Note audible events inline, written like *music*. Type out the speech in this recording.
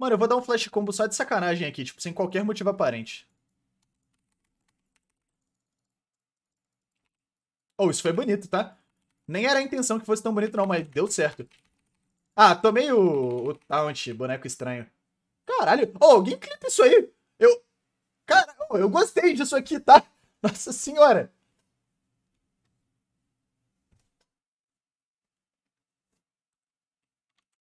Mano, eu vou dar um flash combo só de sacanagem aqui, tipo, sem qualquer motivo aparente. Oh, isso foi bonito, tá? Nem era a intenção que fosse tão bonito não, mas deu certo. Ah, tomei o, o taunt, boneco estranho. Caralho, oh, alguém clipa isso aí. Eu, cara, oh, eu gostei disso aqui, tá? *laughs* Nossa senhora.